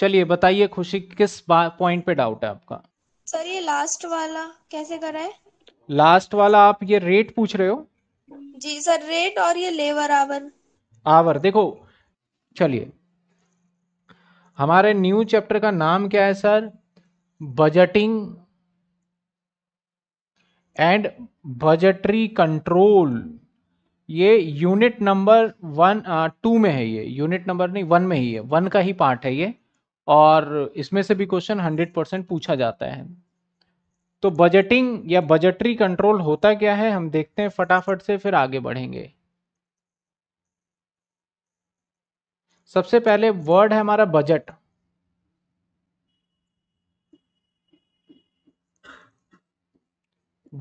चलिए बताइए खुशी किस पॉइंट पे डाउट है आपका सर ये लास्ट वाला कैसे करा है लास्ट वाला आप ये रेट पूछ रहे हो जी सर रेट और ये लेबर आवर आवर देखो चलिए हमारे न्यू चैप्टर का नाम क्या है sir budgeting and budgetary control ये यूनिट नंबर वन टू में है ये यूनिट नंबर नहीं वन में ही है वन का ही पार्ट है ये और इसमें से भी क्वेश्चन 100 परसेंट पूछा जाता है तो बजटिंग या बजटरी कंट्रोल होता क्या है हम देखते हैं फटाफट से फिर आगे बढ़ेंगे सबसे पहले वर्ड है हमारा बजट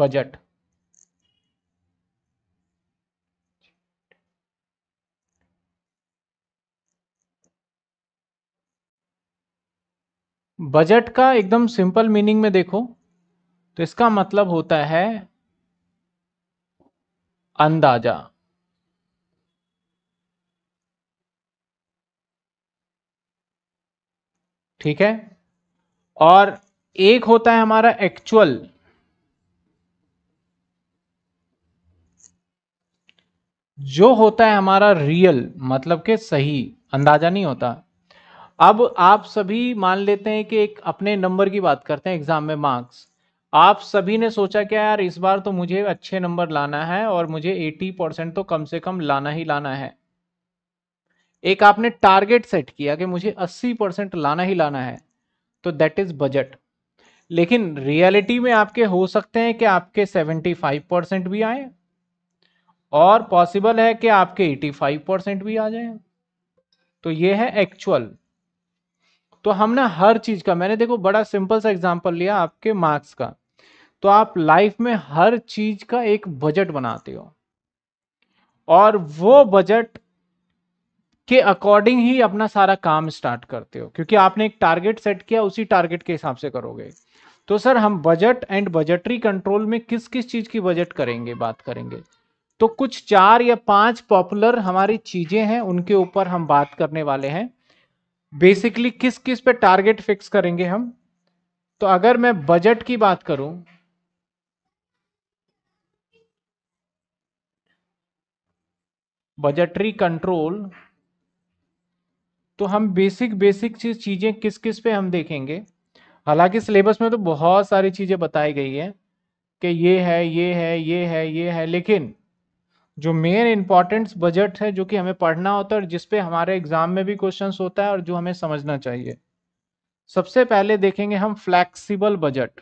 बजट बजट का एकदम सिंपल मीनिंग में देखो तो इसका मतलब होता है अंदाजा ठीक है और एक होता है हमारा एक्चुअल जो होता है हमारा रियल मतलब के सही अंदाजा नहीं होता अब आप सभी मान लेते हैं कि एक अपने नंबर की बात करते हैं एग्जाम में मार्क्स आप सभी ने सोचा क्या यार इस बार तो मुझे अच्छे नंबर लाना है और मुझे 80 परसेंट तो कम से कम लाना ही लाना है एक आपने टारगेट सेट किया कि मुझे 80 परसेंट लाना ही लाना है तो दैट इज बजट लेकिन रियलिटी में आपके हो सकते हैं कि आपके 75 परसेंट भी आए और पॉसिबल है कि आपके 85 परसेंट भी आ जाए तो ये है एक्चुअल तो हम ना हर चीज़ का मैंने देखो बड़ा सिंपल सा एग्जाम्पल लिया आपके मार्क्स का तो आप लाइफ में हर चीज़ का एक बजट बनाते हो और वो बजट के अकॉर्डिंग ही अपना सारा काम स्टार्ट करते हो क्योंकि आपने एक टारगेट सेट किया उसी टारगेट के हिसाब से करोगे तो सर हम बजट एंड बजटरी कंट्रोल में किस किस चीज़ की बजट करेंगे बात करेंगे तो कुछ चार या पांच पॉपुलर हमारी चीज़ें हैं उनके ऊपर हम बात करने वाले हैं बेसिकली किस किस पे टारगेट फिक्स करेंगे हम तो अगर मैं बजट की बात करूं बजटरी कंट्रोल तो हम बेसिक बेसिक चीज चीजें किस किस पे हम देखेंगे हालांकि सिलेबस में तो बहुत सारी चीजें बताई गई है कि ये है ये है ये है ये है लेकिन जो मेन इम्पॉर्टेंट बजट है जो कि हमें पढ़ना होता है और जिसपे हमारे एग्जाम में भी क्वेश्चन होता है और जो हमें समझना चाहिए सबसे पहले देखेंगे हम flexible budget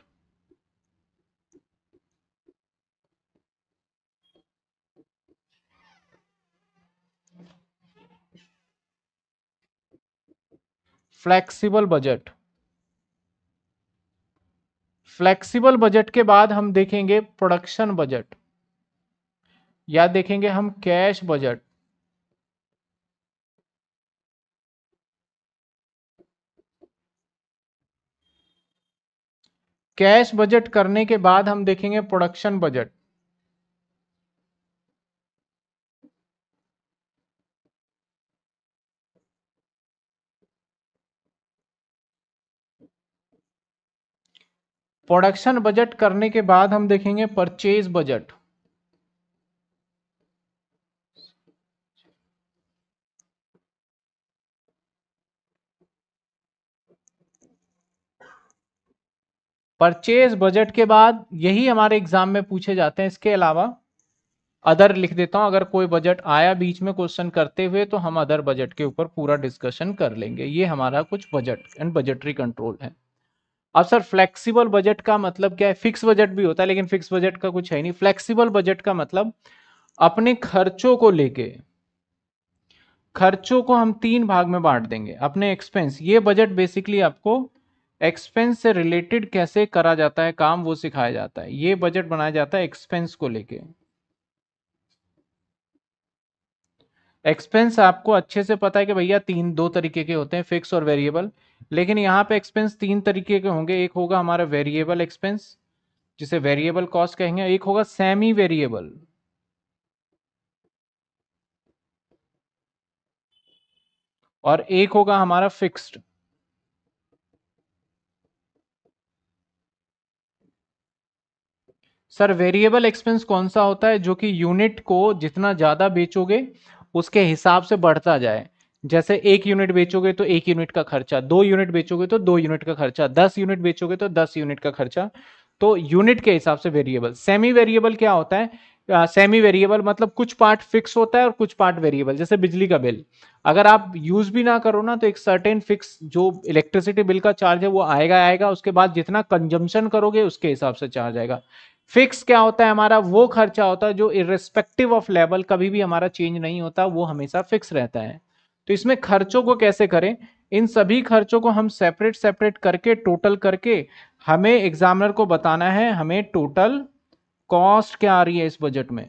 flexible budget flexible budget के बाद हम देखेंगे प्रोडक्शन बजट या देखेंगे हम कैश बजट कैश बजट करने के बाद हम देखेंगे प्रोडक्शन बजट प्रोडक्शन बजट करने के बाद हम देखेंगे परचेज बजट परचेज बजट के बाद यही हमारे एग्जाम में पूछे जाते हैं इसके अलावा अदर लिख देता हूं अगर कोई बजट आया बीच में क्वेश्चन करते हुए तो हम अदर बजट के ऊपर पूरा डिस्कशन कर लेंगे ये हमारा कुछ बजट एंड बजटरी कंट्रोल है अब सर फ्लेक्सिबल बजट का मतलब क्या है फिक्स बजट भी होता है लेकिन फिक्स बजट का कुछ है नहीं फ्लेक्सिबल बजट का मतलब अपने खर्चों को लेके खर्चों को हम तीन भाग में बांट देंगे अपने एक्सपेंस ये बजट बेसिकली आपको एक्सपेंस से रिलेटेड कैसे करा जाता है काम वो सिखाया जाता है ये बजट बनाया जाता है एक्सपेंस को लेके एक्सपेंस आपको अच्छे से पता है कि भैया तीन दो तरीके के होते हैं फिक्स और वेरिएबल लेकिन यहाँ पे एक्सपेंस तीन तरीके के होंगे एक होगा हमारा वेरिएबल एक्सपेंस जिसे वेरिएबल कॉस्ट कहेंगे एक होगा सेमी वेरिएबल और एक होगा हमारा फिक्स्ड सर वेरिएबल एक्सपेंस कौन सा होता है जो कि यूनिट को जितना ज़्यादा बेचोगे उसके हिसाब से बढ़ता जाए जैसे एक यूनिट बेचोगे तो एक यूनिट का खर्चा दो यूनिट बेचोगे तो दो यूनिट का खर्चा दस यूनिट बेचोगे तो दस यूनिट का खर्चा तो यूनिट के हिसाब से वेरिएबल सेमी वेरिएबल क्या होता है सेमी वेरिएबल मतलब कुछ पार्ट फिक्स होता है और कुछ पार्ट वेरिएबल जैसे बिजली का बिल अगर आप यूज भी ना करो ना तो एक सर्टेन फिक्स जो इलेक्ट्रिसिटी बिल का चार्ज है वो आएगा आएगा उसके बाद जितना कंजम्पशन करोगे उसके हिसाब से चार्ज आएगा फिक्स क्या होता है हमारा वो खर्चा होता है जो इरेस्पेक्टिव ऑफ लेवल कभी भी हमारा चेंज नहीं होता वो हमेशा फिक्स रहता है तो इसमें खर्चों को कैसे करें इन सभी खर्चों को हम सेपरेट सेपरेट करके टोटल करके हमें एग्जामिनर को बताना है हमें टोटल कॉस्ट क्या आ रही है इस बजट में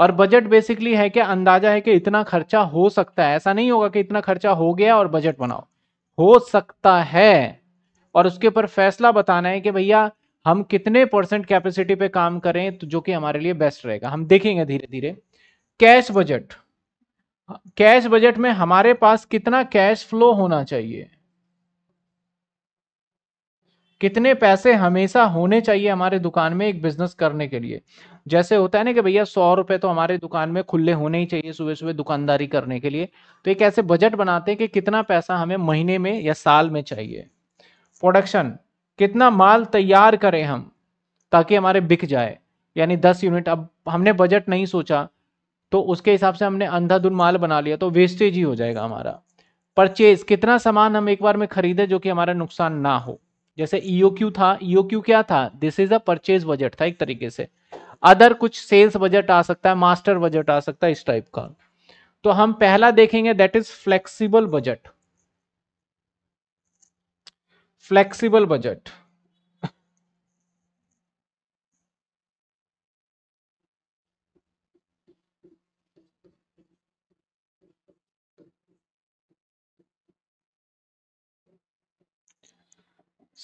और बजट बेसिकली है क्या अंदाजा है कि इतना खर्चा हो सकता है ऐसा नहीं होगा कि इतना खर्चा हो गया और बजट बनाओ हो सकता है और उसके ऊपर फैसला बताना है कि भैया हम कितने परसेंट कैपेसिटी पे काम करें तो जो कि हमारे लिए बेस्ट रहेगा हम देखेंगे धीरे धीरे कैश बजट कैश बजट में हमारे पास कितना कैश फ्लो होना चाहिए कितने पैसे हमेशा होने चाहिए हमारे दुकान में एक बिजनेस करने के लिए जैसे होता है ना कि भैया सौ रुपए तो हमारे दुकान में खुले होने ही चाहिए सुबह सुबह दुकानदारी करने के लिए तो एक ऐसे बजट बनाते हैं कि कितना पैसा हमें महीने में या साल में चाहिए प्रोडक्शन कितना माल तैयार करें हम ताकि हमारे बिक जाए यानी दस यूनिट अब हमने बजट नहीं सोचा तो उसके हिसाब से हमने अंधाधुन माल बना लिया तो वेस्टेज ही हो जाएगा हमारा परचेज कितना सामान हम एक बार में खरीदे जो कि हमारा नुकसान ना हो जैसे ईओक्यू e था ईओक्यू e क्या था this is a purchase budget था एक तरीके से अदर कुछ सेल्स बजट आ सकता है मास्टर बजट आ सकता है इस टाइप का तो हम पहला देखेंगे that is flexible budget flexible budget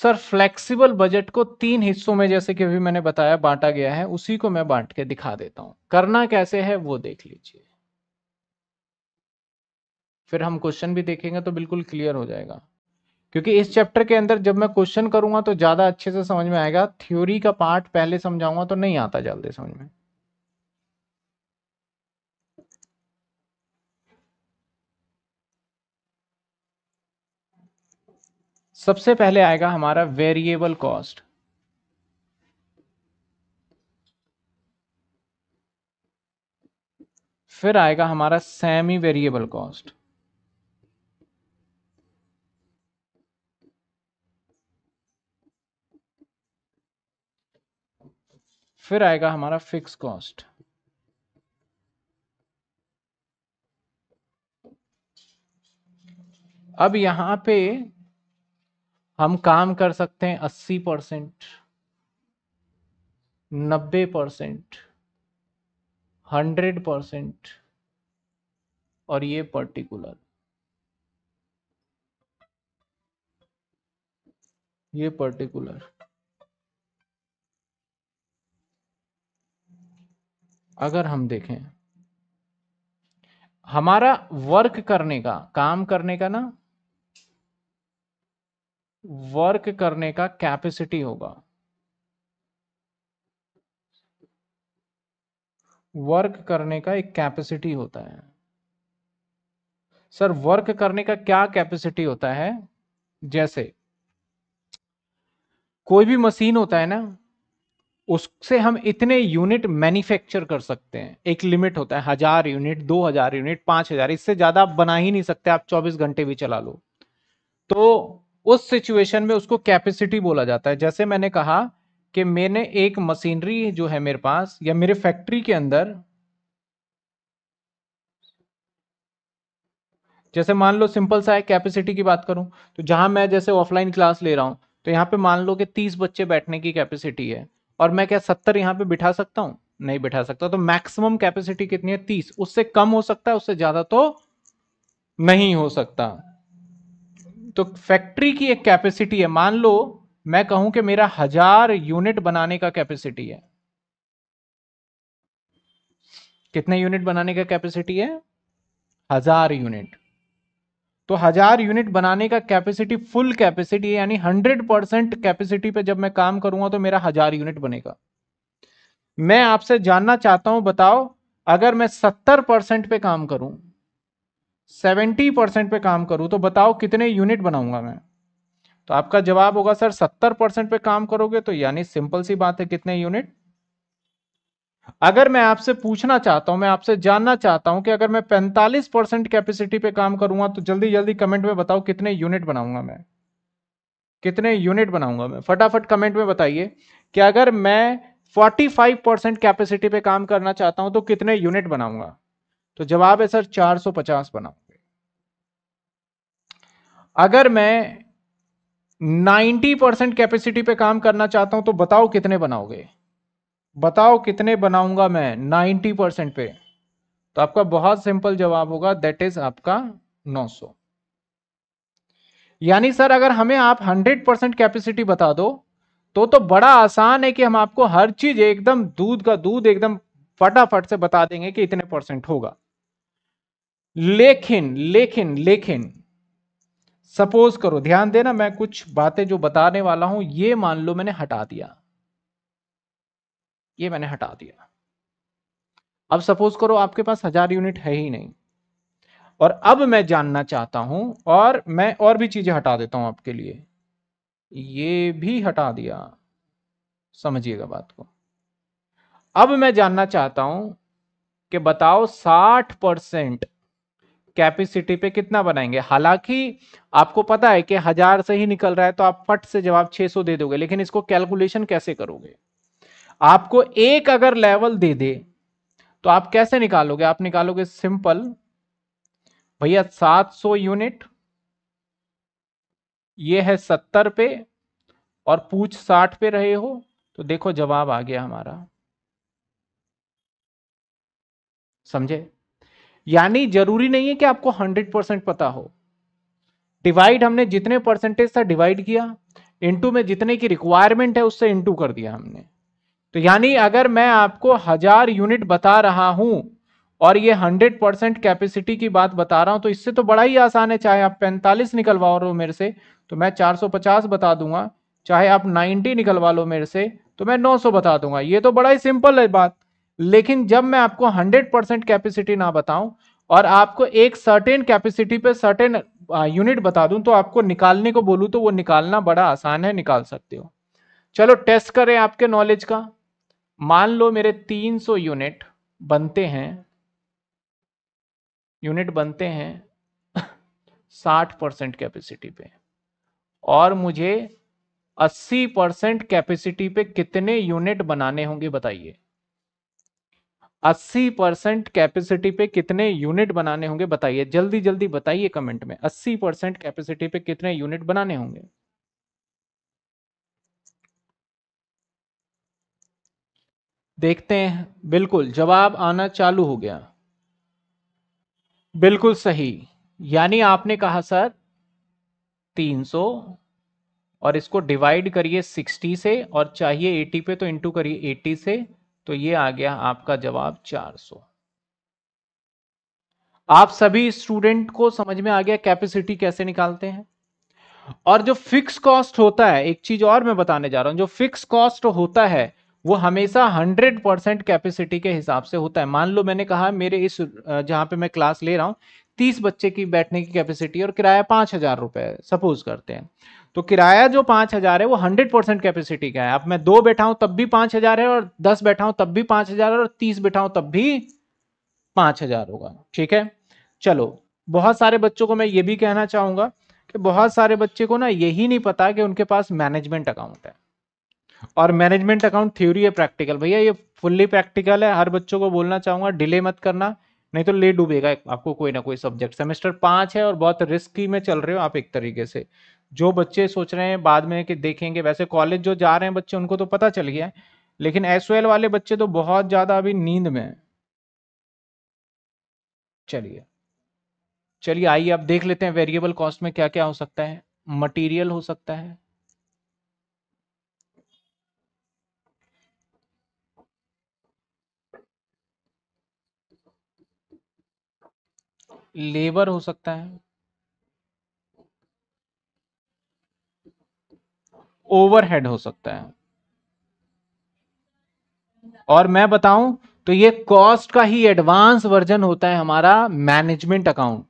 sir flexible budget को तीन हिस्सों में जैसे कि अभी मैंने बताया बांटा गया है उसी को मैं बांट के दिखा देता हूं करना कैसे है वो देख लीजिए फिर हम क्वेश्चन भी देखेंगे तो बिल्कुल क्लियर हो जाएगा क्योंकि इस चैप्टर के अंदर जब मैं क्वेश्चन करूंगा तो ज़्यादा अच्छे से समझ में आएगा थ्योरी का पार्ट पहले समझाऊंगा तो नहीं आता जल्दी समझ में सबसे पहले आएगा हमारा वेरिएबल कॉस्ट फिर आएगा हमारा सेमी वेरिएबल कॉस्ट फिर आएगा हमारा फिक्स कॉस्ट अब यहां पे हम काम कर सकते हैं अस्सी परसेंट नब्बे परसेंट हंड्रेड परसेंट और ये पर्टिकुलर ये पर्टिकुलर अगर हम देखें हमारा वर्क करने का काम करने का ना वर्क करने का कैपेसिटी होगा वर्क करने का एक कैपेसिटी होता है सर वर्क करने का क्या कैपेसिटी होता है जैसे कोई भी मशीन होता है ना उससे हम इतने यूनिट मैन्युफैक्चर कर सकते हैं एक लिमिट होता है हजार यूनिट दो हजार यूनिट पांच हजार इससे ज्यादा आप बना ही नहीं सकते आप चौबीस घंटे भी चला लो तो उस सिचुएशन में उसको कैपेसिटी बोला जाता है जैसे मैंने कहा कि मैंने एक मशीनरी जो है मेरे पास या मेरे फैक्ट्री के अंदर जैसे मान लो सिंपल सा है कैपेसिटी की बात करूं तो जहां मैं जैसे ऑफलाइन क्लास ले रहा हूं तो यहां पे मान लो कि तीस बच्चे बैठने की कैपेसिटी है और मैं क्या सत्तर यहाँ पे बिठा सकता हूँ नहीं बिठा सकता तो मैक्सिमम कैपेसिटी कितनी है तीस उससे कम हो सकता है उससे ज्यादा तो नहीं हो सकता तो फैक्ट्री की एक कैपेसिटी है मान लो मैं कहूं कि मेरा हजार यूनिट बनाने का कैपेसिटी है कितने यूनिट बनाने का कैपेसिटी है हजार यूनिट तो हजार यूनिट बनाने का कैपेसिटी फुल कैपेसिटी यानी हंड्रेड परसेंट कैपेसिटी पे जब मैं काम करूंगा तो मेरा हजार यूनिट बनेगा मैं आपसे जानना चाहता हूं बताओ अगर मैं सत्तर परसेंट पे काम करूं सेवेंटी परसेंट पे काम करूं तो बताओ कितने यूनिट बनाऊंगा मैं तो आपका जवाब होगा सर सत्तर परसेंट पे काम करोगे तो यानी सिंपल सी बात है कितने यूनिट अगर मैं आपसे पूछना चाहता हूं मैं आपसे जानना चाहता हूं कि अगर मैं 45 परसेंट कैपेसिटी पे काम करूंगा तो जल्दी जल्दी कमेंट में बताओ कितने यूनिट बनाऊंगा मैं कितने यूनिट बनाऊंगा मैं फटाफट कमेंट में बताइए कि अगर मैं 45 परसेंट कैपेसिटी पे काम करना चाहता हूं तो कितने यूनिट बनाऊंगा तो जवाब है सर चार बनाऊंगे अगर मैं नाइनटी परसेंट कैपेसिटी पे काम करना चाहता हूं तो बताओ कितने बनाओगे बताओ कितने बनाऊंगा मैं नाइन्टी परसेंट पे तो आपका बहुत सिंपल जवाब होगा दैट इज आपका 900 यानी सर अगर हमें आप 100 परसेंट कैपेसिटी बता दो तो तो बड़ा आसान है कि हम आपको हर चीज एकदम दूध का दूध एकदम फटाफट से बता देंगे कि इतने परसेंट होगा लेकिन लेकिन लेकिन सपोज करो ध्यान देना मैं कुछ बातें जो बताने वाला हूं ये मान लो मैंने हटा दिया ये मैंने हटा दिया अब सपोज करो आपके पास हजार यूनिट है ही नहीं और अब मैं जानना चाहता हूं और मैं और भी चीजें हटा देता हूं आपके लिए ये भी हटा दिया समझिएगा बात को अब मैं जानना चाहता हूं कि बताओ 60 परसेंट कैपेसिटी पे कितना बनाएंगे हालांकि आपको पता है कि हजार से ही निकल रहा है तो आप फट से जवाब 600 दे दोगे लेकिन इसको कैलकुलेशन कैसे करोगे आपको एक अगर लेवल दे दे तो आप कैसे निकालोगे आप निकालोगे सिंपल भैया 700 यूनिट ये है 70 पे और पूछ 60 पे रहे हो तो देखो जवाब आ गया हमारा समझे यानी जरूरी नहीं है कि आपको 100 परसेंट पता हो डिवाइड हमने जितने परसेंटेज था डिवाइड किया इनटू में जितने की रिक्वायरमेंट है उससे इनटू कर दिया हमने तो यानी अगर मैं आपको हजार यूनिट बता रहा हूं और ये हंड्रेड परसेंट कैपेसिटी की बात बता रहा हूं तो इससे तो बड़ा ही आसान है चाहे आप पैंतालीस निकलवा हो मेरे से तो मैं चार सौ पचास बता दूंगा चाहे आप नाइनटी निकलवा लो मेरे से तो मैं नौ सौ बता दूंगा ये तो बड़ा ही सिंपल है बात लेकिन जब मैं आपको हंड्रेड परसेंट कैपेसिटी ना बताऊं और आपको एक सर्टेन कैपेसिटी पे सर्टेन यूनिट बता दूं तो आपको निकालने को बोलूँ तो वो निकालना बड़ा आसान है निकाल सकते हो चलो टेस्ट करें आपके नॉलेज का मान लो मेरे 300 यूनिट बनते हैं यूनिट बनते हैं 60 परसेंट कैपेसिटी पे और मुझे 80 परसेंट कैपेसिटी पे कितने यूनिट बनाने होंगे बताइए 80 परसेंट कैपेसिटी पे कितने यूनिट बनाने होंगे बताइए जल्दी जल्दी बताइए कमेंट में 80 परसेंट कैपेसिटी पे कितने यूनिट बनाने होंगे देखते हैं बिल्कुल जवाब आना चालू हो गया बिल्कुल सही यानी आपने कहा सर 300 और इसको डिवाइड करिए 60 से और चाहिए 80 पे तो इंटू करिए 80 से तो ये आ गया आपका जवाब 400 आप सभी स्टूडेंट को समझ में आ गया कैपेसिटी कैसे निकालते हैं और जो फिक्स कॉस्ट होता है एक चीज और मैं बताने जा रहा हूं जो फिक्स कॉस्ट होता है वो हमेशा 100 परसेंट कैपेसिटी के हिसाब से होता है मान लो मैंने कहा मेरे इस जहाँ पे मैं क्लास ले रहा हूँ तीस बच्चे की बैठने की कैपेसिटी और किराया पाँच हज़ार रुपये सपोज करते हैं तो किराया जो पाँच हज़ार है वो हंड्रेड परसेंट कैपेसिटी का है अब मैं दो बैठाऊँ तब भी पाँच हज़ार है और दस बैठाऊँ तब भी पाँच हज़ार और तीस बैठाऊँ तब भी पाँच हज़ार होगा ठीक है चलो बहुत सारे बच्चों को मैं ये भी कहना चाहूँगा कि बहुत सारे बच्चे को ना यही नहीं पता कि उनके पास मैनेजमेंट अकाउंट है और मैनेजमेंट अकाउंट थ्योरी है प्रैक्टिकल भैया ये फुल्ली प्रैक्टिकल है हर बच्चों को बोलना चाहूंगा डिले मत करना नहीं तो ले डूबेगा आपको कोई ना कोई सब्जेक्ट सेमेस्टर पांच है और बहुत रिस्की में चल रहे हो आप एक तरीके से जो बच्चे सोच रहे हैं बाद में कि देखेंगे वैसे कॉलेज जो जा रहे हैं बच्चे उनको तो पता चल गया है लेकिन एस वाले बच्चे तो बहुत ज़्यादा अभी नींद में है चलिए चलिए आइए आप देख लेते हैं वेरिएबल कॉस्ट में क्या क्या हो सकता है मटीरियल हो सकता है लेबर हो सकता है ओवरहेड हो सकता है और मैं बताऊं तो ये कॉस्ट का ही एडवांस वर्जन होता है हमारा मैनेजमेंट अकाउंट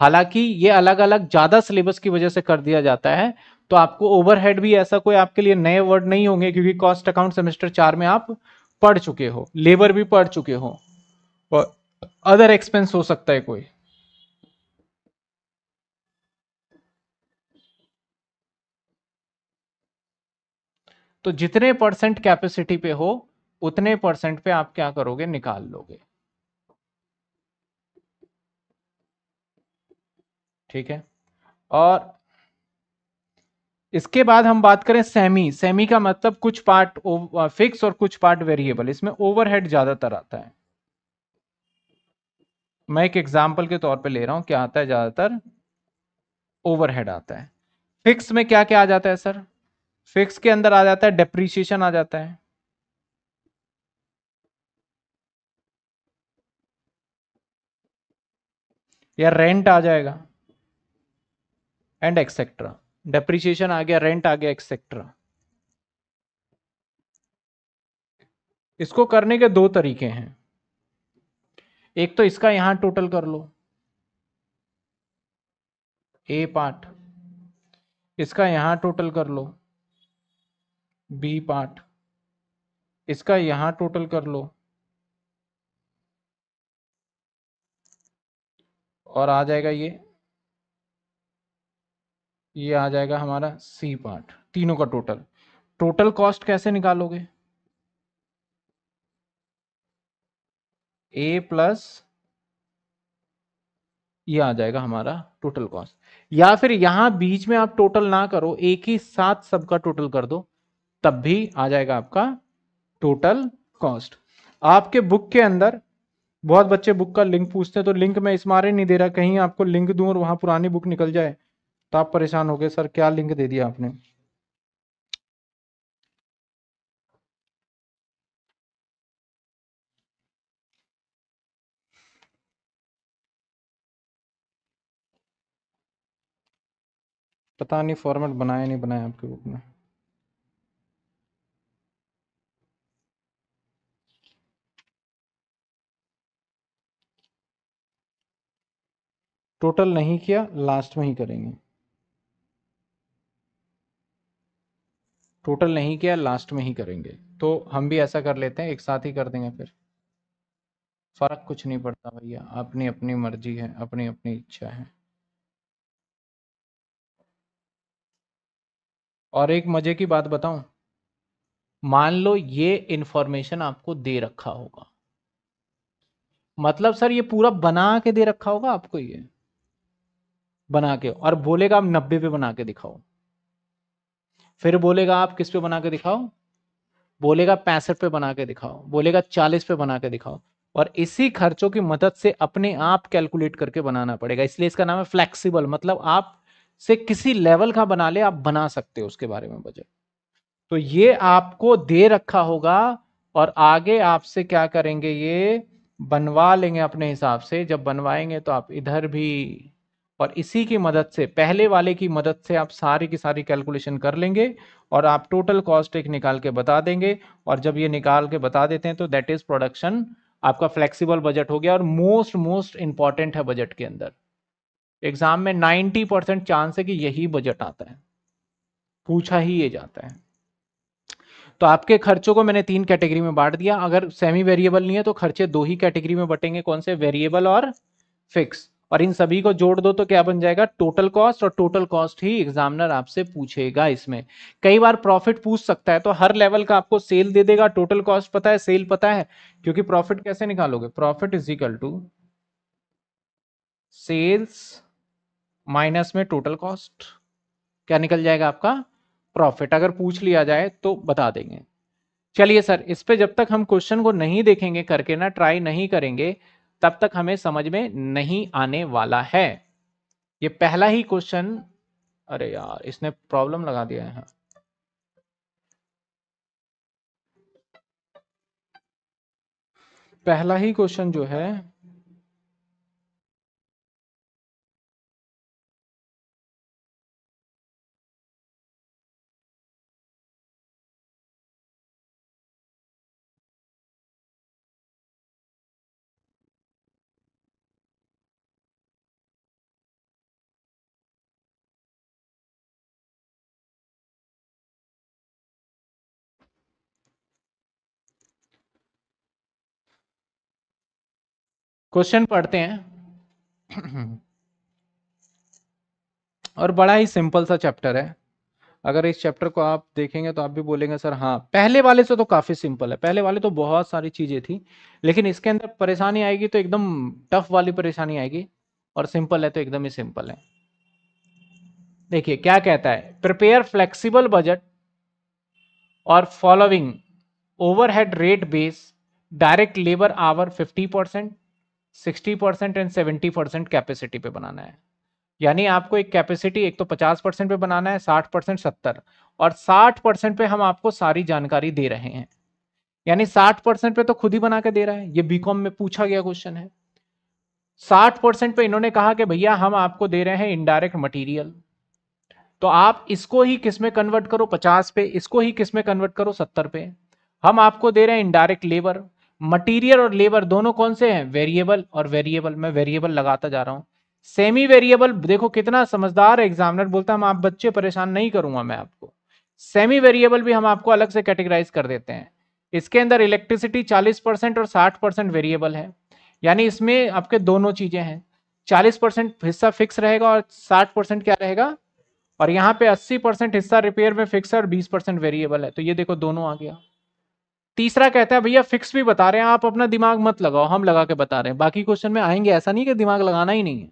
हालांकि ये अलग अलग ज्यादा सिलेबस की वजह से कर दिया जाता है तो आपको ओवरहेड भी ऐसा कोई आपके लिए नए वर्ड नहीं होंगे क्योंकि कॉस्ट अकाउंट सेमेस्टर चार में आप पढ़ चुके हो लेबर भी पढ़ चुके हो और अदर एक्सपेंस हो सकता है कोई तो जितने परसेंट कैपेसिटी पे हो उतने परसेंट पे आप क्या करोगे निकाल लोगे ठीक है और इसके बाद हम बात करें सेमी सेमी का मतलब कुछ पार्ट फिक्स और कुछ पार्ट वेरिएबल इसमें ओवरहेड ज्यादातर आता है मैं एक एग्जाम्पल के तौर पे ले रहा हूं क्या आता है ज्यादातर ओवरहेड आता है फिक्स में क्या क्या आ जाता है सर फिक्स के अंदर आ जाता है डेप्रीशिएशन आ जाता है या रेंट आ जाएगा एंड एक्सेट्रा डेप्रीशिएशन आ गया रेंट आ गया एक्सेट्रा इसको करने के दो तरीके हैं एक तो इसका यहां टोटल कर लो ए पार्ट इसका यहां टोटल कर लो बी पार्ट इसका यहां टोटल कर लो और आ जाएगा ये ये आ जाएगा हमारा सी पार्ट तीनों का टोटल टोटल कॉस्ट कैसे निकालोगे ए प्लस ये आ जाएगा हमारा टोटल कॉस्ट या फिर यहां बीच में आप टोटल ना करो एक ही साथ सबका टोटल कर दो तब भी आ जाएगा आपका टोटल कॉस्ट आपके बुक के अंदर बहुत बच्चे बुक का लिंक पूछते हैं तो लिंक मैं इस मारे नहीं दे रहा कहीं आपको लिंक दूं और वहां पुरानी बुक निकल जाए तो आप परेशान हो गए सर क्या लिंक दे दिया आपने पता नहीं फॉर्मेट बनाया नहीं बनाया आपके बुक में टोटल नहीं किया लास्ट में ही करेंगे टोटल नहीं किया लास्ट में ही करेंगे तो हम भी ऐसा कर लेते हैं एक साथ ही कर देंगे फिर फर्क कुछ नहीं पड़ता भैया अपनी अपनी मर्जी है अपनी अपनी इच्छा है और एक मजे की बात बताऊं मान लो ये इंफॉर्मेशन आपको दे रखा होगा मतलब सर ये पूरा बना के दे रखा होगा आपको ये बना के और बोलेगा आप नब्बे पे बना के दिखाओ फिर बोलेगा आप किस पे बना के दिखाओ बोलेगा पैंसठ पे बना के दिखाओ बोलेगा चालीस पे बना के दिखाओ और इसी खर्चों की मदद से अपने आप कैलकुलेट करके बनाना पड़ेगा इसलिए इसका नाम है फ्लेक्सिबल मतलब आप से किसी लेवल का बना ले आप बना सकते हो उसके बारे में बजट तो ये आपको दे रखा होगा और आगे आपसे क्या करेंगे ये बनवा लेंगे अपने हिसाब से जब बनवाएंगे तो आप इधर भी और इसी की मदद से पहले वाले की मदद से आप सारी की सारी कैलकुलेशन कर लेंगे और आप टोटल कॉस्ट एक निकाल के बता देंगे और जब ये निकाल के बता देते हैं तो दैट इज प्रोडक्शन आपका फ्लेक्सिबल बजट हो गया और मोस्ट मोस्ट इंपॉर्टेंट है बजट के अंदर एग्जाम में 90 परसेंट चांस है कि यही बजट आता है पूछा ही ये जाता है तो आपके खर्चों को मैंने तीन कैटेगरी में बांट दिया अगर सेमी वेरिएबल नहीं है तो खर्चे दो ही कैटेगरी में बटेंगे कौन से वेरिएबल और फिक्स और इन सभी को जोड़ दो तो क्या बन जाएगा टोटल कॉस्ट और टोटल कॉस्ट ही एग्जामिनर आपसे पूछेगा इसमें कई बार प्रॉफिट पूछ सकता है तो हर लेवल का आपको सेल दे देगा टोटल कॉस्ट पता है सेल पता है क्योंकि प्रॉफिट कैसे निकालोगे profit is equal to sales minus में टोटल कॉस्ट क्या निकल जाएगा आपका प्रॉफिट अगर पूछ लिया जाए तो बता देंगे चलिए सर इस पे जब तक हम क्वेश्चन को नहीं देखेंगे करके ना ट्राई नहीं करेंगे तब तक हमें समझ में नहीं आने वाला है ये पहला ही क्वेश्चन अरे यार इसने प्रॉब्लम लगा दिया है पहला ही क्वेश्चन जो है क्वेश्चन पढ़ते हैं और बड़ा ही सिंपल सा चैप्टर है अगर इस चैप्टर को आप देखेंगे तो आप भी बोलेंगे सर हाँ पहले वाले से तो काफी सिंपल है पहले वाले तो बहुत सारी चीजें थी लेकिन इसके अंदर परेशानी आएगी तो एकदम टफ वाली परेशानी आएगी और सिंपल है तो एकदम ही सिंपल है देखिए क्या कहता है प्रिपेयर फ्लेक्सिबल बजट और following overhead rate base direct labour hour fifty percent 60 percent and 70 percent capacity पे बनाना है यानी आपको एक कैपेसिटी एक तो 50 परसेंट पे बनाना है 60 परसेंट सत्तर और 60 परसेंट पे हम आपको सारी जानकारी दे रहे हैं यानी 60 परसेंट पे तो खुद ही बना के दे रहा है ये बीकॉम में पूछा गया क्वेश्चन है साठ परसेंट पे इन्होंने कहा कि भैया हम आपको दे रहे हैं इनडायरेक्ट मटीरियल तो आप इसको ही किसमें कन्वर्ट करो पचास पे इसको ही किसमें कन्वर्ट करो सत्तर पे हम आपको दे रहे हैं इनडायरेक्ट लेबर मटीरियल और लेबर दोनों कौन से हैं वेरिएबल और वेरिएबल मैं वेरिएबल लगाता जा रहा हूँ सेमी वेरिएबल देखो कितना समझदार एग्जामिनर बोलता है हम आप बच्चे परेशान नहीं करूंगा मैं आपको सेमी वेरिएबल भी हम आपको अलग से कैटेगराइज कर देते हैं इसके अंदर इलेक्ट्रिसिटी 40 परसेंट और 60 परसेंट वेरिएबल है यानी इसमें आपके दोनों चीज़ें हैं 40 परसेंट हिस्सा फिक्स रहेगा और 60 परसेंट क्या रहेगा और यहाँ पे 80 परसेंट हिस्सा रिपेयर में फिक्स है और 20 परसेंट वेरिएबल है तो ये देखो दोनों आ गया तीसरा कहता है भैया फिक्स भी बता रहे हैं आप अपना दिमाग मत लगाओ हम लगा के बता रहे हैं बाकी क्वेश्चन में आएंगे ऐसा नहीं कि दिमाग लगाना ही नहीं है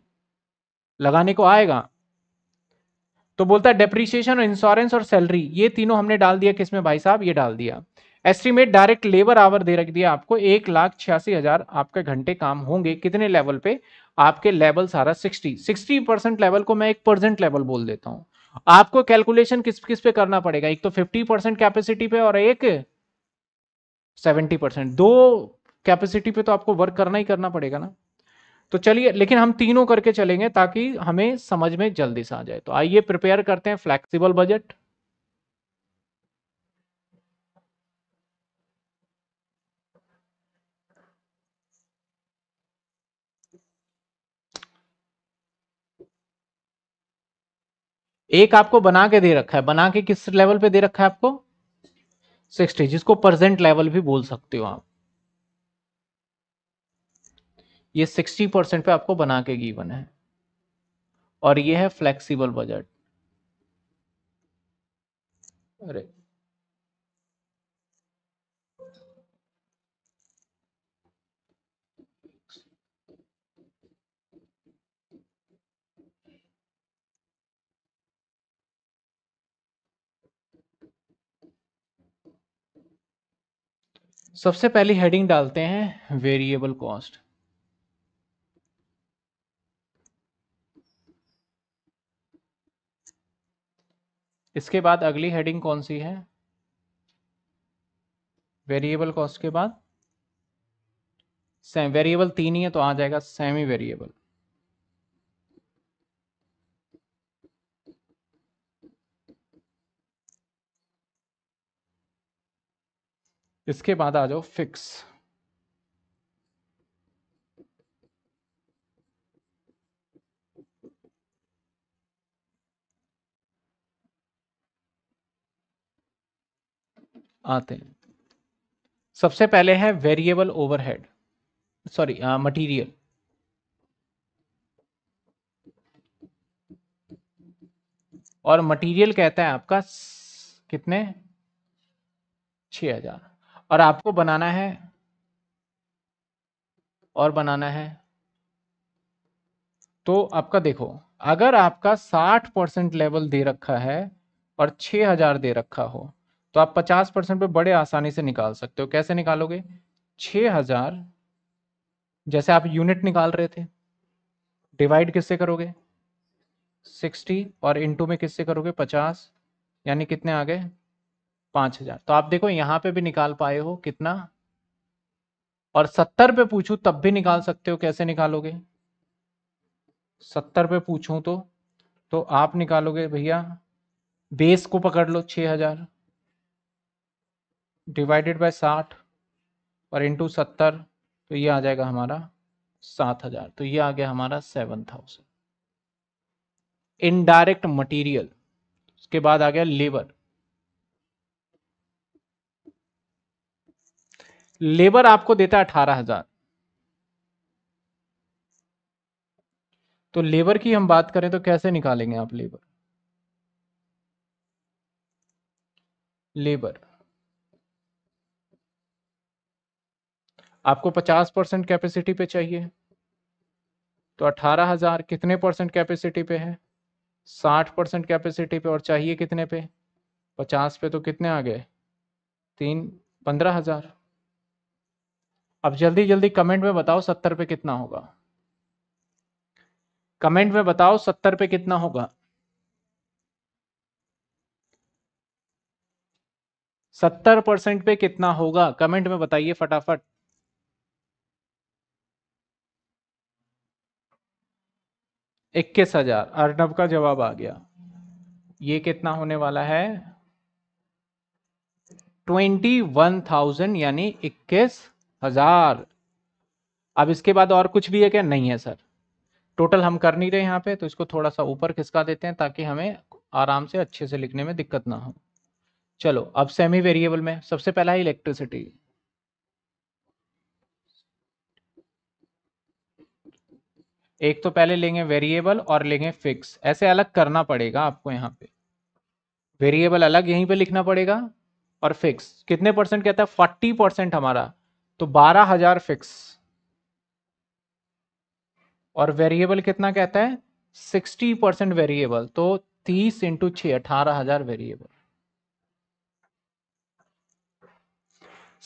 लगाने को आएगा तो बोलता है डेप्रीशिएशन और इंश्योरेंस और सैलरी ये तीनों हमने डाल दिया किसमें भाई साहब ये डाल दिया एस्टिमेट डायरेक्ट लेबर आवर दे रख दिया आपको एक लाख छियासी हजार आपके घंटे काम होंगे कितने लेवल पे आपके लेवल सारा सिक्सटी सिक्सटी परसेंट लेवल को मैं एक परसेंट लेवल बोल देता हूं आपको कैलकुलेशन किस किस पे करना पड़ेगा एक तो फिफ्टी परसेंट कैपेसिटी पे और एक सेवेंटी परसेंट दो कैपेसिटी पे तो आपको वर्क करना ही करना पड़ेगा ना तो चलिए लेकिन हम तीनों करके चलेंगे ताकि हमें समझ में जल्दी से आ जाए तो आइए प्रिपेयर करते हैं फ्लेक्सिबल बजट एक आपको बना के दे रखा है बना के किस लेवल पे दे रखा है आपको सिक्सटी जिसको परसेंट लेवल भी बोल सकते हो आप ये सिक्सटी परसेंट पे आपको बना के गीवन है और ये है फ्लेक्सिबल बजट अरे सबसे पहली हेडिंग डालते हैं वेरिएबल कॉस्ट इसके बाद अगली हेडिंग कौन सी है वेरिएबल कॉस्ट के बाद वेरिएबल तीन ही है तो आ जाएगा सेमी वेरिएबल इसके बाद आ जाओ फिक्स आते हैं सबसे पहले है वेरिएबल ओवरहेड सॉरी मटेरियल और मटेरियल कहता है आपका कितने छ हजार और आपको बनाना है और बनाना है तो आपका देखो अगर आपका 60 परसेंट लेवल दे रखा है और 6000 दे रखा हो तो आप 50 परसेंट पर बड़े आसानी से निकाल सकते हो कैसे निकालोगे 6000 जैसे आप यूनिट निकाल रहे थे डिवाइड किससे करोगे 60 और इनटू में किससे करोगे 50 यानी कितने आ गए पांच हजार तो आप देखो यहां पे भी निकाल पाए हो कितना और सत्तर पे पूछू तब भी निकाल सकते हो कैसे निकालोगे सत्तर पे पूछूं तो तो आप निकालोगे भैया बेस को पकड़ लो छ हजार डिवाइडेड बाय साठ और इंटू सत्तर तो ये आ जाएगा हमारा सात हजार तो ये आ गया हमारा सेवन थाउजेंड इनडायरेक्ट मटीरियल उसके बाद आ गया लेबर लेबर आपको देता है अठारह हजार तो लेबर की हम बात करें तो कैसे निकालेंगे आप लेबर लेबर आपको 50 परसेंट कैपेसिटी पे चाहिए तो अठारह हजार कितने परसेंट कैपेसिटी पे है 60 परसेंट कैपेसिटी पे और चाहिए कितने पे 50 पे तो कितने आ गए तीन पंद्रह हजार अब जल्दी जल्दी कमेंट में बताओ सत्तर पे कितना होगा कमेंट में बताओ सत्तर पे कितना होगा सत्तर परसेंट पे कितना होगा कमेंट में बताइए फटाफट इक्कीस हजार अर्नब का जवाब आ गया ये कितना होने वाला है ट्वेंटी वन थाउजेंड यानी इक्कीस हजार अब इसके बाद और कुछ भी है क्या नहीं है सर टोटल हम कर नहीं रहे यहाँ पे तो इसको थोड़ा सा ऊपर खिसका देते हैं ताकि हमें आराम से अच्छे से लिखने में दिक्कत ना हो चलो अब सेमी वेरिएबल में सबसे पहला है इलेक्ट्रिसिटी एक तो पहले लेंगे वेरिएबल और लेंगे फिक्स ऐसे अलग करना पड़ेगा आपको यहाँ पे वेरिएबल अलग यहीं पे लिखना पड़ेगा और फिक्स कितने परसेंट कहता है फोर्टी परसेंट हमारा तो बारह हजार फिक्स और वेरिएबल कितना कहता है सिक्सटी परसेंट वेरिएबल तो तीस इंटू छ अठारह हजार वेरिएबल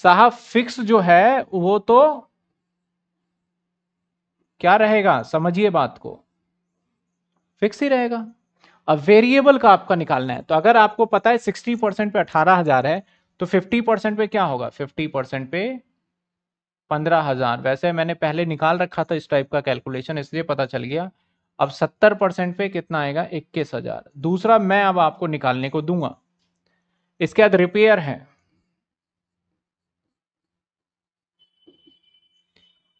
साहब फिक्स जो है वो तो क्या रहेगा समझिए बात को फिक्स ही रहेगा अब वेरिएबल का आपका निकालना है तो अगर आपको पता है सिक्सटी परसेंट पे अठारह हजार है तो फिफ्टी परसेंट पे क्या होगा फिफ्टी परसेंट पे पंद्रह हजार वैसे मैंने पहले निकाल रखा था इस टाइप का कैलकुलेशन इसलिए पता चल गया अब सत्तर परसेंट पे कितना आएगा इक्कीस हजार दूसरा मैं अब आपको निकालने को दूंगा इसके बाद रिपेयर है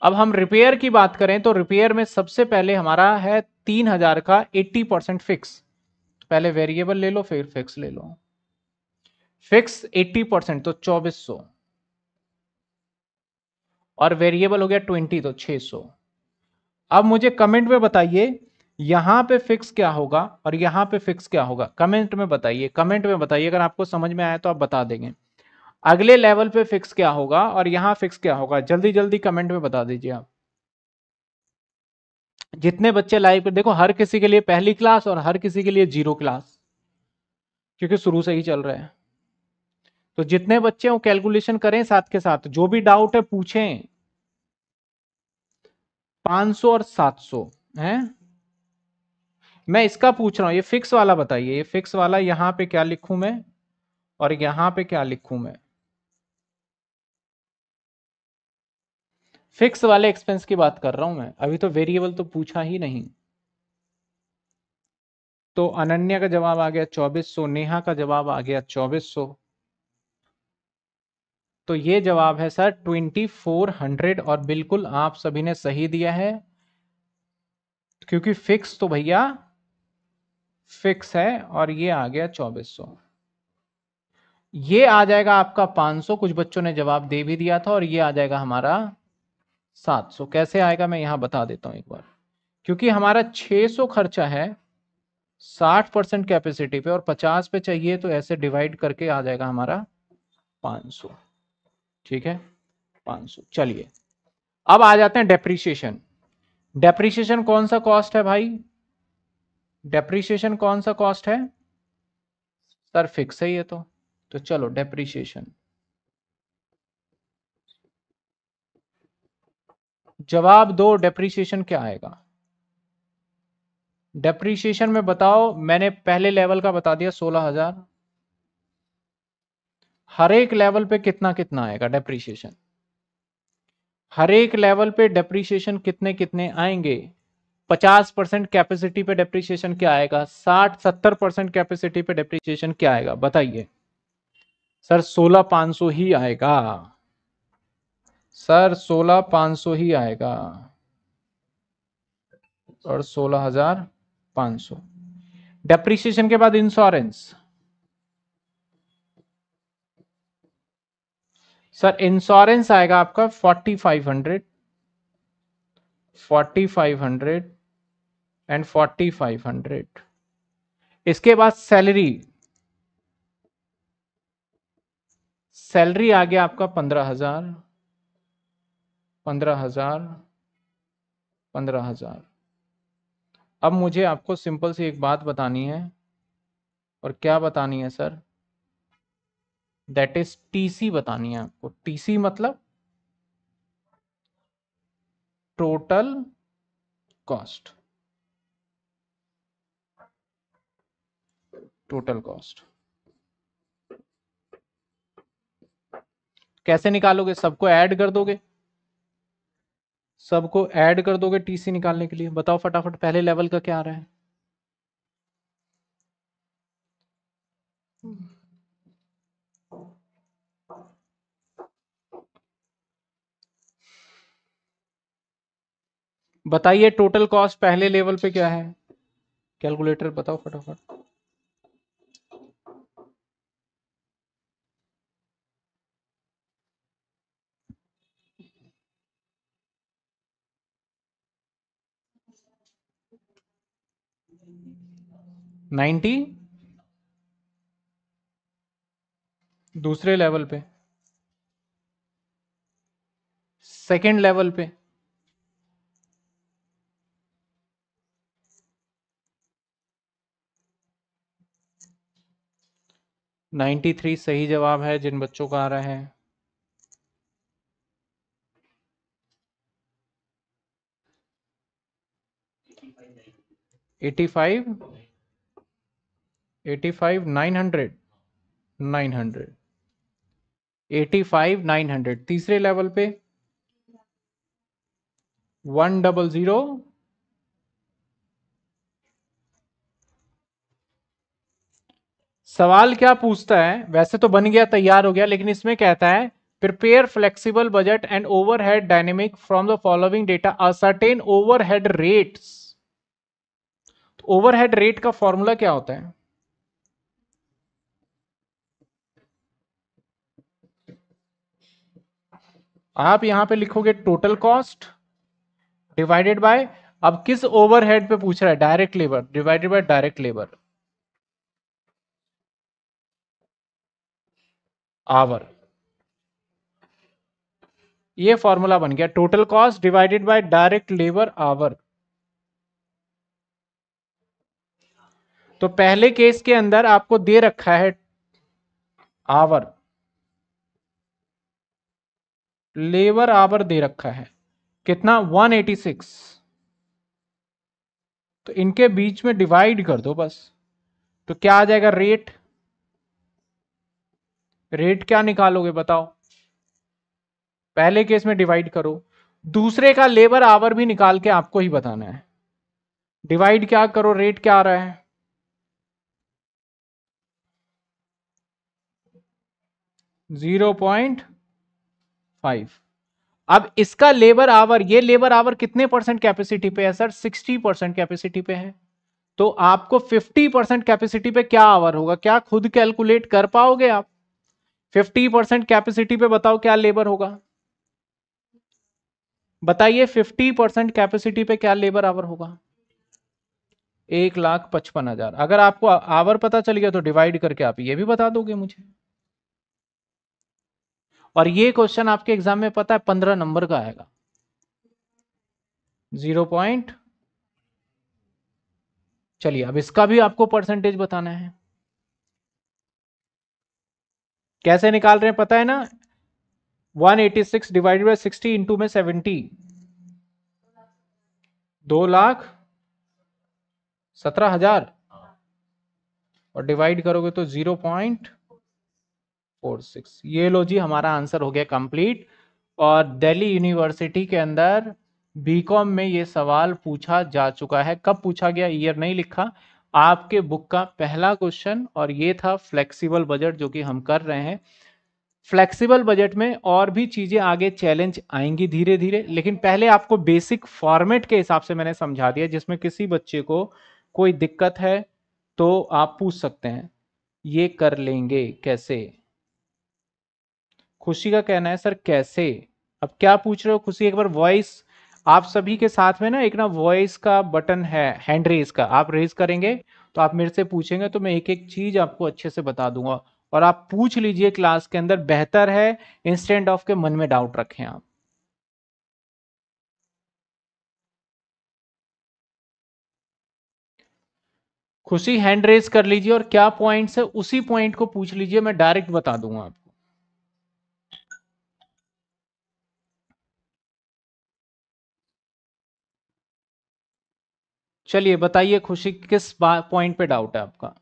अब हम रिपेयर की बात करें तो रिपेयर में सबसे पहले हमारा है तीन हजार का एट्टी परसेंट फिक्स तो पहले वेरिएबल ले लो फिर फिक्स ले लो फिक्स एट्टी परसेंट तो चौबीस सौ और वेरिएबल हो गया ट्वेंटी तो छे सौ अब मुझे कमेंट में बताइए यहां पे फिक्स क्या होगा और यहां पे फिक्स क्या होगा कमेंट में बताइए कमेंट में बताइए अगर आपको समझ में आया तो आप बता देंगे अगले लेवल पे फिक्स क्या होगा और यहां फिक्स क्या होगा जल्दी जल्दी कमेंट में बता दीजिए आप जितने बच्चे लाइव पे देखो हर किसी के लिए पहली क्लास और हर किसी के लिए जीरो क्लास क्योंकि शुरू से ही चल रहा है तो जितने बच्चे वो कैलकुलेशन करें साथ के साथ जो भी डाउट है पूछें 500 और 700 है मैं इसका पूछ रहा हूं ये फिक्स वाला बताइए ये फिक्स वाला यहां पे क्या लिखूं मैं और यहां पे क्या लिखूं मैं फिक्स वाले एक्सपेंस की बात कर रहा हूं मैं अभी तो वेरिएबल तो पूछा ही नहीं तो अनन्या का जवाब आ गया 2400 नेहा का जवाब आ गया 2400 तो ये जवाब है सर 2400 और बिल्कुल आप सभी ने सही दिया है क्योंकि फिक्स तो भैया फिक्स है और ये आ गया 2400 ये आ जाएगा आपका 500 कुछ बच्चों ने जवाब दे भी दिया था और ये आ जाएगा हमारा 700 कैसे आएगा मैं यहां बता देता हूं एक बार क्योंकि हमारा 600 खर्चा है 60 परसेंट कैपेसिटी पे और 50 पे चाहिए तो ऐसे डिवाइड करके आ जाएगा हमारा सौ ठीक है 500 चलिए अब आ जाते हैं डेप्रीशिएशन डेप्रीशिएशन कौन सा कॉस्ट है भाई डेप्रीशिएशन कौन सा कॉस्ट है सर फिक्स है ये तो तो चलो डेप्रीशिएशन जवाब दो डेप्रीशिएशन क्या आएगा डेप्रीशिएशन में बताओ मैंने पहले लेवल का बता दिया सोलह हजार हर एक लेवल पे कितना कितना आएगा डेप्रीशिएशन हर एक लेवल पे डेप्रीशिएशन कितने कितने आएंगे 50 परसेंट कैपेसिटी पे डेप्रीशिएशन क्या आएगा 60-70 परसेंट कैपेसिटी पे डेप्रीशिएशन क्या आएगा बताइए सर 16-500 ही आएगा सर 16-500 ही आएगा और 16,500 डेप्रीशिएशन के बाद इंश्योरेंस सर इंश्योरेंस आएगा आपका forty five hundred forty five hundred and forty five hundred इसके बाद सैलरी सैलरी आ गया आपका पंद्रह हजार पंद्रह हजार पंद्रह हजार अब मुझे आपको सिंपल सी एक बात बतानी है और क्या बतानी है सर दैट इज टीसी बतानी है आपको टीसी मतलब टोटल कॉस्ट टोटल कॉस्ट कैसे निकालोगे सबको ऐड कर दोगे सबको ऐड कर दोगे टीसी निकालने के लिए बताओ फटाफट पहले लेवल का क्या आ रहा है hmm. बताइए टोटल कॉस्ट पहले लेवल पे क्या है कैलकुलेटर बताओ फटाफट नाइन्टी दूसरे लेवल पे सेकेंड लेवल पे 93 सही जवाब है जिन बच्चों का आ रहा है eighty five eighty five nine hundred nine hundred eighty five nine hundred तीसरे लेवल पे वन डबल जीरो सवाल क्या पूछता है वैसे तो बन गया तैयार हो गया लेकिन इसमें कहता है prepare flexible budget and overhead dynamic from the following data ascertain overhead rates overhead rate का फॉर्मूला क्या होता है आप यहां पे लिखोगे टोटल कॉस्ट डिवाइडेड बाय अब किस ओवरहेड पे पूछ रहा है direct labour divided by direct labour hour ये फॉर्मूला बन गया total cost divided by direct labour hour तो पहले केस के अंदर आपको दे रखा है आवर लेबर आवर दे रखा है कितना 186 तो इनके बीच में डिवाइड कर दो बस तो क्या आ जाएगा रेट रेट क्या निकालोगे बताओ पहले केस में डिवाइड करो दूसरे का लेबर आवर भी निकाल के आपको ही बताना है डिवाइड क्या करो रेट क्या आ रहा है जीरो पॉइंट फाइव अब इसका लेबर आवर ये लेबर आवर कितने परसेंट कैपेसिटी पे है सर सिक्सटी परसेंट कैपेसिटी पे है तो आपको फिफ्टी परसेंट कैपेसिटी पे क्या आवर होगा क्या खुद कैलकुलेट कर पाओगे आप फिफ्टी परसेंट कैपेसिटी पे बताओ क्या लेबर होगा बताइए फिफ्टी परसेंट कैपेसिटी पे क्या लेबर आवर होगा एक लाख पचपन हजार अगर आपको आवर पता चल गया तो डिवाइड करके आप ये भी बता दोगे मुझे और ये क्वेश्चन आपके एग्जाम में पता है पंद्रह नंबर का आएगा जीरो पॉइंट चलिए अब इसका भी आपको परसेंटेज बताना है कैसे निकाल रहे हैं पता है ना 186 डिवाइडेड बाय सिक्सटी इंटू में सेवेंटी दो लाख सत्रह हजार और डिवाइड करोगे तो जीरो पॉइंट फोर सिक्स ये लो जी हमारा आंसर हो गया कंप्लीट और दिल्ली यूनिवर्सिटी के अंदर बीकॉम में ये सवाल पूछा जा चुका है कब पूछा गया ईयर नहीं लिखा आपके बुक का पहला क्वेश्चन और ये था फ्लेक्सिबल बजट जो कि हम कर रहे हैं फ्लेक्सिबल बजट में और भी चीज़ें आगे चैलेंज आएंगी धीरे धीरे लेकिन पहले आपको बेसिक फॉर्मेट के हिसाब से मैंने समझा दिया जिसमें किसी बच्चे को कोई दिक्कत है तो आप पूछ सकते हैं ये कर लेंगे कैसे खुशी का कहना है सर कैसे अब क्या पूछ रहे हो खुशी एक बार वॉइस आप सभी के साथ में ना एक ना वॉइस का बटन है हैंड रेज का आप रेज करेंगे तो आप मेरे से पूछेंगे तो मैं एक एक चीज आपको अच्छे से बता दूंगा और आप पूछ लीजिए क्लास के अंदर बेहतर है इंस्टेंट ऑफ के मन में डाउट रखें आप खुशी हैंड रेज कर लीजिए और क्या पॉइंट्स है उसी पॉइंट को पूछ लीजिए मैं डायरेक्ट बता दूंगा आपको चलिए बताइए खुशी किस पॉइंट पे डाउट है आपका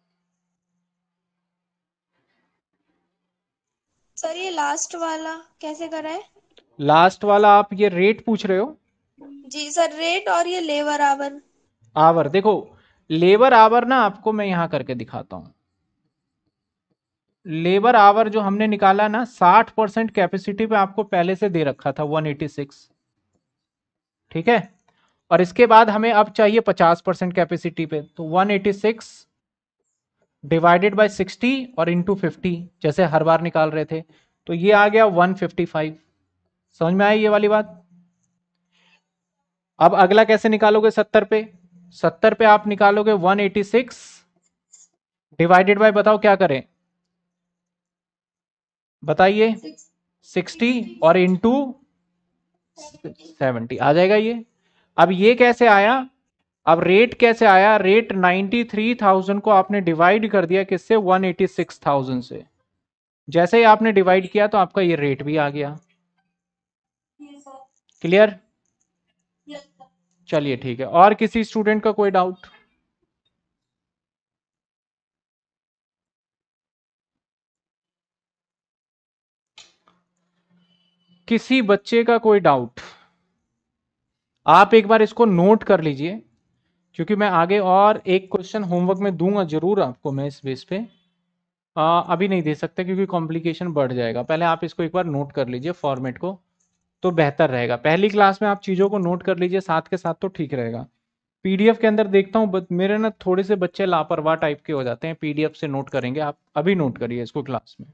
सर ये लास्ट वाला कैसे करा है लास्ट वाला आप ये रेट पूछ रहे हो जी सर रेट और ये लेबर आवर आवर देखो लेबर आवर ना आपको मैं यहाँ करके दिखाता हूँ लेबर आवर जो हमने निकाला ना 60 परसेंट कैपेसिटी पे आपको पहले से दे रखा था 186 ठीक है और इसके बाद हमें अब चाहिए 50 परसेंट कैपेसिटी पे तो 186 डिवाइडेड बाय 60 और इनटू 50 जैसे हर बार निकाल रहे थे तो ये आ गया 155 समझ में आई ये वाली बात अब अगला कैसे निकालोगे 70 पे 70 पे आप निकालोगे 186 डिवाइडेड बाय बताओ क्या करें बताइए 60 और इनटू 70 आ जाएगा ये अब ये कैसे आया अब रेट कैसे आया रेट 93,000 को आपने डिवाइड कर दिया किससे 186,000 से जैसे ही आपने डिवाइड किया तो आपका ये रेट भी आ गया क्लियर चलिए ठीक है और किसी स्टूडेंट का कोई डाउट किसी बच्चे का कोई डाउट आप एक बार इसको नोट कर लीजिए क्योंकि मैं आगे और एक क्वेश्चन होमवर्क में दूंगा जरूर आपको मैं इस बेस पे आ, अभी नहीं दे सकता क्योंकि कॉम्प्लिकेशन बढ़ जाएगा पहले आप इसको एक बार नोट कर लीजिए फॉर्मेट को तो बेहतर रहेगा पहली क्लास में आप चीज़ों को नोट कर लीजिए साथ के साथ तो ठीक रहेगा पीडीएफ के अंदर देखता हूँ मेरे ना थोड़े से बच्चे लापरवाह टाइप के हो जाते हैं पीडीएफ से नोट करेंगे आप अभी नोट करिए इसको क्लास में